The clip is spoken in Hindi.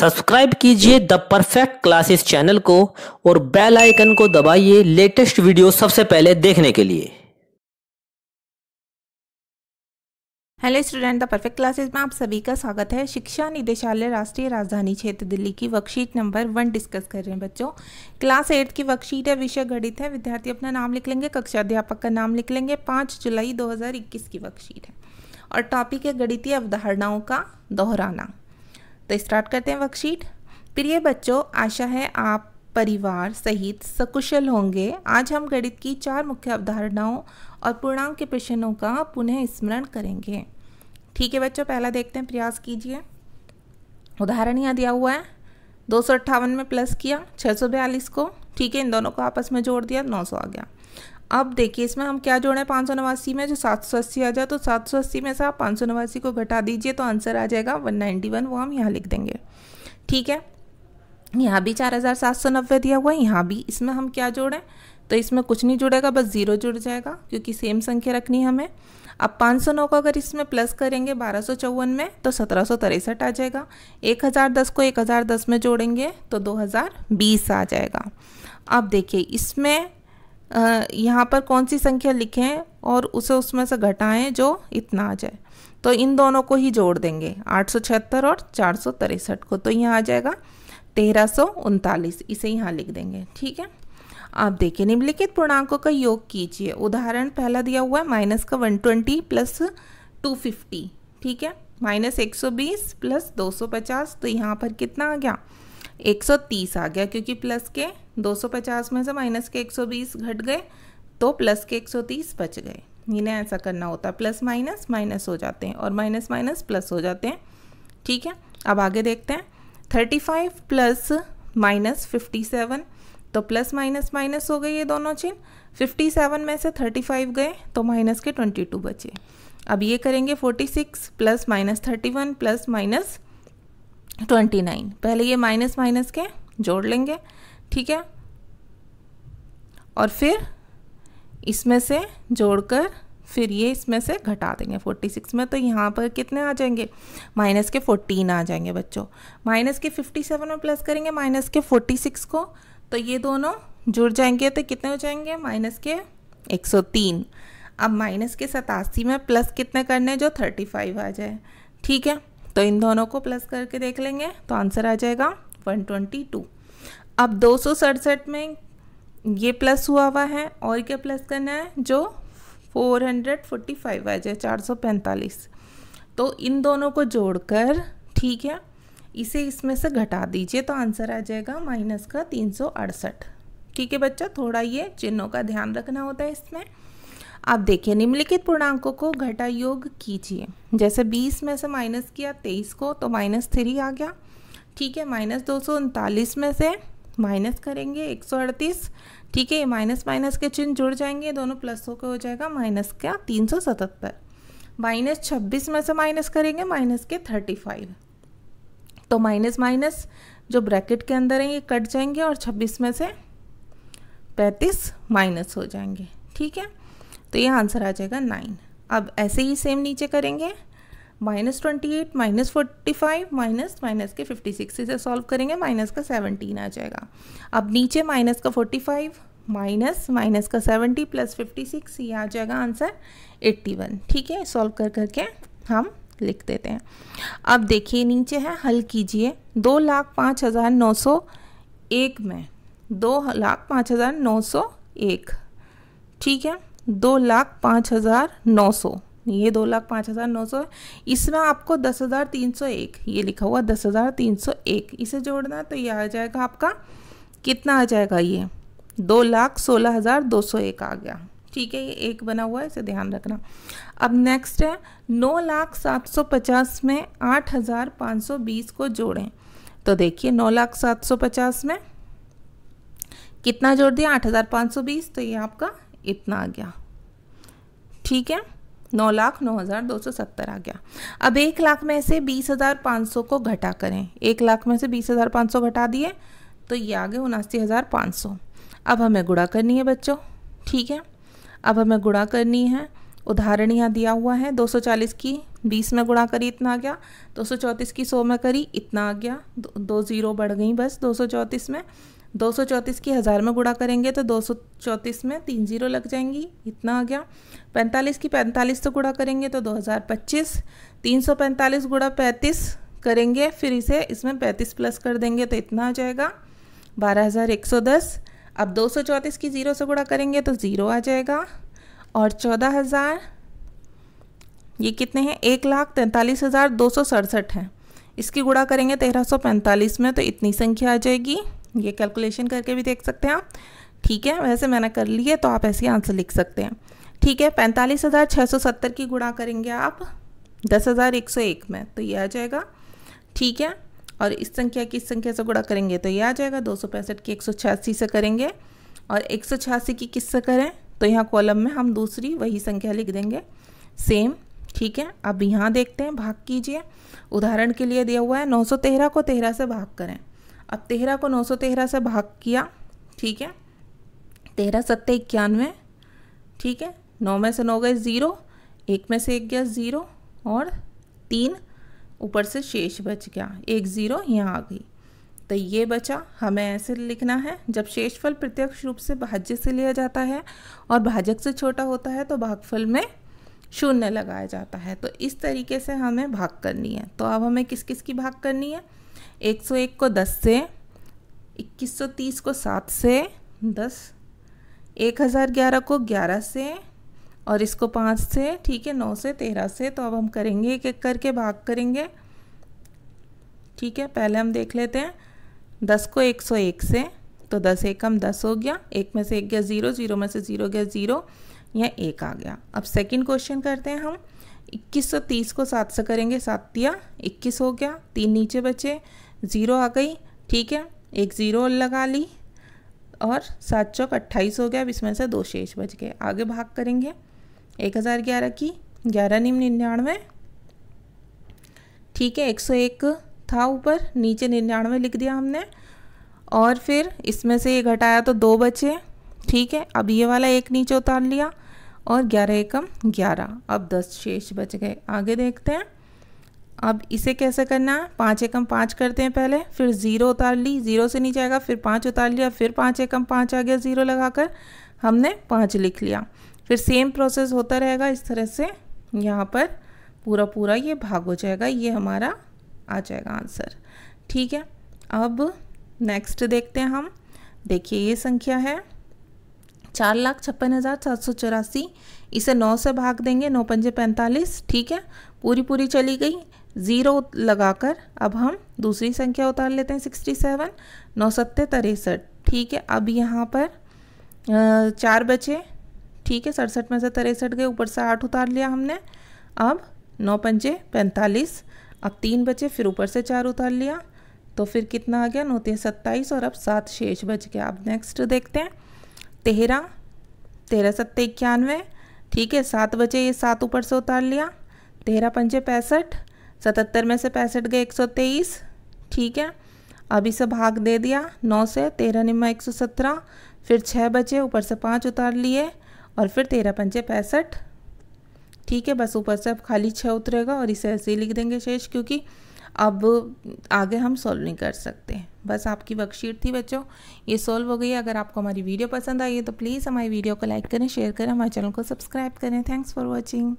सब्सक्राइब कीजिए द परफेक्ट क्लासेस चैनल को और बेल आइकन को दबाइए लेटेस्ट वीडियो सबसे पहले देखने के लिए hello student the perfect classes में आप सभी का स्वागत है शिक्षा निदेशालय राष्ट्रीय राजधानी क्षेत्र दिल्ली की वर्कशीट नंबर वन डिस्कस कर रहे हैं बच्चों क्लास एट की वर्कशीट है विषय गणित है विद्यार्थी अपना नाम लिख लेंगे कक्षा अध्यापक का नाम लिख लेंगे पाँच जुलाई दो की वर्कशीट है और टॉपिक है गणितीय अवधारणाओं का दोहराना तो स्टार्ट करते हैं वर्कशीट प्रिय बच्चों आशा है आप परिवार सहित सकुशल होंगे आज हम गणित की चार मुख्य अवधारणाओं और पूर्णांक के प्रश्नों का पुनः स्मरण करेंगे ठीक है बच्चों पहला देखते हैं प्रयास कीजिए उदाहरण यहाँ दिया हुआ है दो में प्लस किया छः को ठीक है इन दोनों को आपस में जोड़ दिया 900 आ गया अब देखिए इसमें हम क्या जोड़े पाँच सौ नवासी में जो सात सौ अस्सी आ जाए तो सात सौ अस्सी में से आप पाँच सौ नवासी को घटा दीजिए तो आंसर आ जाएगा वन नाइन्टी वन वो हम यहाँ लिख देंगे ठीक है यहाँ भी चार हज़ार सात सौ नब्बे दिया हुआ है यहाँ भी इसमें हम क्या जोड़ें तो इसमें कुछ नहीं जुड़ेगा बस ज़ीरो जुड़ जाएगा क्योंकि सेम संख्या रखनी है हमें अब पाँच सौ नौ को अगर इसमें प्लस करेंगे बारह सौ चौवन में तो सत्रह सौ तिरसठ आ जाएगा एक हज़ार दस को एक हज़ार दस में जोड़ेंगे तो दो हज़ार बीस आ जाएगा अब देखिए इसमें यहाँ पर कौन सी संख्या लिखें और उसे उसमें से घटाएं जो इतना आ जाए तो इन दोनों को ही जोड़ देंगे आठ सौ और चार सौ तिरसठ को तो यहाँ आ जाएगा तेरह सौ उनतालीस इसे यहाँ लिख देंगे ठीक है आप देखिए निम्नलिखित पूर्णांकों का योग कीजिए उदाहरण पहला दिया हुआ है माइनस का one twenty plus two fifty ठीक है माइनस एक सौ बीस प्लस दो सौ पचास तो यहाँ पर कितना आ गया 130 आ गया क्योंकि प्लस के 250 में से माइनस के 120 घट गए तो प्लस के 130 बच गए इन्हें ऐसा करना होता है प्लस माइनस माइनस हो जाते हैं और माइनस माइनस प्लस हो जाते हैं ठीक है अब आगे देखते हैं 35 प्लस माइनस 57 तो प्लस माइनस माइनस हो गए ये दोनों चिन्ह 57 में से 35 गए तो माइनस के 22 बचे अब ये करेंगे 46 plus minus 31 plus minus twenty nine पहले ये माइनस माइनस के जोड़ लेंगे ठीक है और फिर इसमें से जोड़कर फिर ये इसमें से घटा देंगे फोर्टी सिक्स में तो यहाँ पर कितने आ जाएंगे माइनस के फोर्टीन आ जाएंगे बच्चों माइनस के फिफ्टी सेवन में प्लस करेंगे माइनस के फोर्टी सिक्स को तो ये दोनों जुड़ जाएंगे तो कितने हो जाएंगे माइनस के एक सौ तीन अब माइनस के सतासी में प्लस कितने करने जो थर्टी फाइव आ जाए ठीक है तो इन दोनों को प्लस करके देख लेंगे तो आंसर आ जाएगा 122 अब दो में ये प्लस हुआ हुआ है और क्या प्लस करना है जो 445 आ जाए पैंतालीस तो इन दोनों को जोड़कर ठीक है इसे इसमें से घटा दीजिए तो आंसर आ जाएगा माइनस का तीन ठीक है बच्चा थोड़ा ये चिन्हों का ध्यान रखना होता है इसमें अब देखिए निम्नलिखित पूर्णांकों को घटा योग कीजिए जैसे 20 में से माइनस किया 23 को तो माइनस थ्री आ गया ठीक है माइनस दो में से माइनस करेंगे एक ठीक है ये माइनस माइनस के चिन्ह जुड़ जाएंगे दोनों प्लस होकर हो जाएगा माइनस का तीन सौ सतहत्तर माइनस छब्बीस में से माइनस करेंगे माइनस के थर्टी फाइव तो माइनस माइनस जो ब्रैकेट के अंदर है ये कट जाएंगे और छब्बीस में से पैंतीस माइनस हो जाएंगे ठीक है तो ये आंसर आ जाएगा नाइन अब ऐसे ही सेम नीचे करेंगे minus twenty eight minus forty five minus minus के फिफ्टी सिक्स इसे सॉल्व करेंगे माइनस का सेवनटीन आ जाएगा अब नीचे माइनस का फोर्टी फाइव माइनस माइनस का सेवेंटी प्लस फिफ्टी सिक्स ये आ जाएगा आंसर एट्टी वन ठीक है सॉल्व कर करके हम लिख देते हैं अब देखिए नीचे है हल कीजिए दो लाख पाँच हज़ार नौ सौ एक में दो लाख पाँच हज़ार नौ सौ एक ठीक है दो लाख पाँच हज़ार नौ सौ ये दो लाख पाँच हज़ार नौ सौ इसमें आपको दस हज़ार तीन सौ एक ये लिखा हुआ दस हज़ार तीन सौ एक इसे जोड़ना तो ये आ जाएगा आपका कितना आ जाएगा ये दो लाख सोलह हज़ार दो सौ एक आ गया ठीक है ये एक बना हुआ है इसे ध्यान रखना अब नेक्स्ट है नौ लाख सात सौ पचास में आठ हज़ार पाँच सौ बीस को जोड़ें तो देखिए नौ लाख सात सौ पचास में कितना जोड़ दिया आठ हज़ार पाँच सौ बीस तो ये आपका इतना आ गया ठीक है नौ लाख नौ हज़ार दो सौ सत्तर आ गया अब एक लाख में से बीस हज़ार पाँच सौ को घटा करें एक लाख में से बीस हज़ार पाँच सौ घटा दिए तो ये आ गए उनासी हज़ार पाँच सौ अब हमें गुड़ा करनी है बच्चों ठीक है अब हमें गुड़ा करनी है उदाहरण यहाँ दिया हुआ है 240 की 20 में गुणा करी इतना आ गया 234 की 100 में करी इतना आ गया दो, दो ज़ीरो बढ़ गई बस 234 में दो सौ चौंतीस की हज़ार में गुड़ा करेंगे तो दो सौ चौंतीस में तीन जीरो लग जाएंगी इतना आ गया पैंतालीस की पैंतालीस से गुड़ा करेंगे तो दो हज़ार पच्चीस तीन सौ पैंतालीस गुड़ा पैंतीस करेंगे फिर इसे इसमें पैंतीस प्लस कर देंगे तो इतना आ जाएगा बारह हज़ार एक सौ दस अब दो सौ चौंतीस की ज़ीरो से गुड़ा करेंगे तो ज़ीरो आ जाएगा और चौदह हज़ार ये कितने हैं एक लाख तैंतालीस हज़ार दो सौ सड़सठ हैं इसकी गुड़ा करेंगे तेरह सौ पैंतालीस में तो इतनी संख्या आ जाएगी ये कैलकुलेशन करके भी देख सकते हैं आप ठीक है वैसे मैंने कर ली है तो आप ऐसे आंसर लिख सकते हैं ठीक है पैंतालीस हज़ार छः सौ सत्तर की गुणा करेंगे आप दस हज़ार एक सौ एक में तो ये आ जाएगा ठीक है और इस संख्या की इस संख्या से गुणा करेंगे तो ये आ जाएगा दो सौ पैंसठ की एक सौ छियासी से करेंगे और एक सौ छियासी की किस से करें तो यहाँ कॉलम में हम दूसरी वही संख्या लिख देंगे सेम ठीक है अब यहाँ देखते हैं भाग कीजिए उदाहरण के लिए दिया हुआ है नौ सौ तेरह को तेरह से भाग करें अब तेरह को नौ सौ तेरह से भाग किया ठीक है तेरह सत्तर इक्यानवे ठीक है नौ में से नौ गए ज़ीरो एक में से एक गया ज़ीरो और तीन ऊपर से शेष बच गया एक ज़ीरो यहाँ आ गई तो ये बचा हमें ऐसे लिखना है जब शेषफल प्रत्यक्ष रूप से भाज्य से लिया जाता है और भाजक से छोटा होता है तो भागफल में शून्य लगाया जाता है तो इस तरीके से हमें भाग करनी है तो अब हमें किस किस की भाग करनी है 101 को 10 से 2130 को 7 से 10 1011 को 11 से और इसको पाँच से ठीक है नौ से तेरह से तो अब हम करेंगे एक एक करके भाग करेंगे ठीक है पहले हम देख लेते हैं दस को एक सौ एक से तो दस एक कम दस हो गया एक में से एक गया ज़ीरो ज़ीरो में से ज़ीरो गया ज़ीरो या एक आ गया अब सेकंड क्वेश्चन करते हैं हम इक्कीस सौ तीस को सात से करेंगे सात दिया इक्कीस हो गया तीन नीचे बचे ज़ीरो आ गई ठीक है एक ज़ीरो लगा ली और सात चौक अट्ठाईस हो गया अब इसमें से दो शेष बच गए आगे भाग करेंगे एक हज़ार ग्यारह की ग्यारह निम्न निन्यानवे ठीक है एक सौ एक था ऊपर नीचे निन्यानवे लिख दिया हमने और फिर इसमें से ये घटाया तो दो बचे ठीक है अब ये वाला एक नीचे उतार लिया और ग्यारह एकम ग्यारह अब दस शेष बच गए आगे देखते हैं अब इसे कैसे करना है पाँच एकम पाँच करते हैं पहले फिर ज़ीरो उतार ली ज़ीरो से नीचे आएगा फिर पाँच उतार लिया फिर पाँच एकम पाँच आ गया ज़ीरो लगाकर हमने पाँच लिख लिया फिर सेम प्रोसेस होता रहेगा इस तरह से यहाँ पर पूरा पूरा ये भाग हो जाएगा ये हमारा आ जाएगा आंसर ठीक है अब नेक्स्ट देखते हैं हम देखिए ये संख्या है चार लाख छप्पन हज़ार सात सौ चौरासी इसे नौ से भाग देंगे नौ पंजे पैंतालीस ठीक है पूरी पूरी चली गई ज़ीरो लगाकर अब हम दूसरी संख्या उतार लेते हैं सिक्सटी सेवन नौ सत्ते तिरसठ ठीक है अब यहाँ पर चार बचे ठीक है सड़सठ में से तिरसठ गए ऊपर से आठ उतार लिया हमने अब नौ पंजे पैंतालीस अब तीन बचे फिर ऊपर से चार उतार लिया तो फिर कितना आ गया नौ तीन सत्ताईस और अब सात शेष बच गया अब नेक्स्ट देखते हैं तेरह तेरह सत्ते इक्यानवे ठीक है सात बचे ये सात ऊपर से उतार लिया तेरह पंजे पैंसठ सतहत्तर में से पैंसठ गए एक सौ तेईस ठीक है अभी से भाग दे दिया नौ से तेरह निम्मा एक सौ सत्रह फिर छः बचे ऊपर से पाँच उतार लिए और फिर तेरह पंचे पैंसठ ठीक है बस ऊपर से अब खाली छः उतरेगा और इसे ऐसे ही लिख देंगे शेष क्योंकि अब आगे हम सॉल्व नहीं कर सकते बस आपकी वर्कशीट थी बच्चों ये सॉल्व हो गई अगर आपको हमारी वीडियो पसंद आई है तो प्लीज़ हमारी वीडियो को लाइक करें शेयर करें हमारे चैनल को सब्सक्राइब करें थैंक्स फॉर वॉचिंग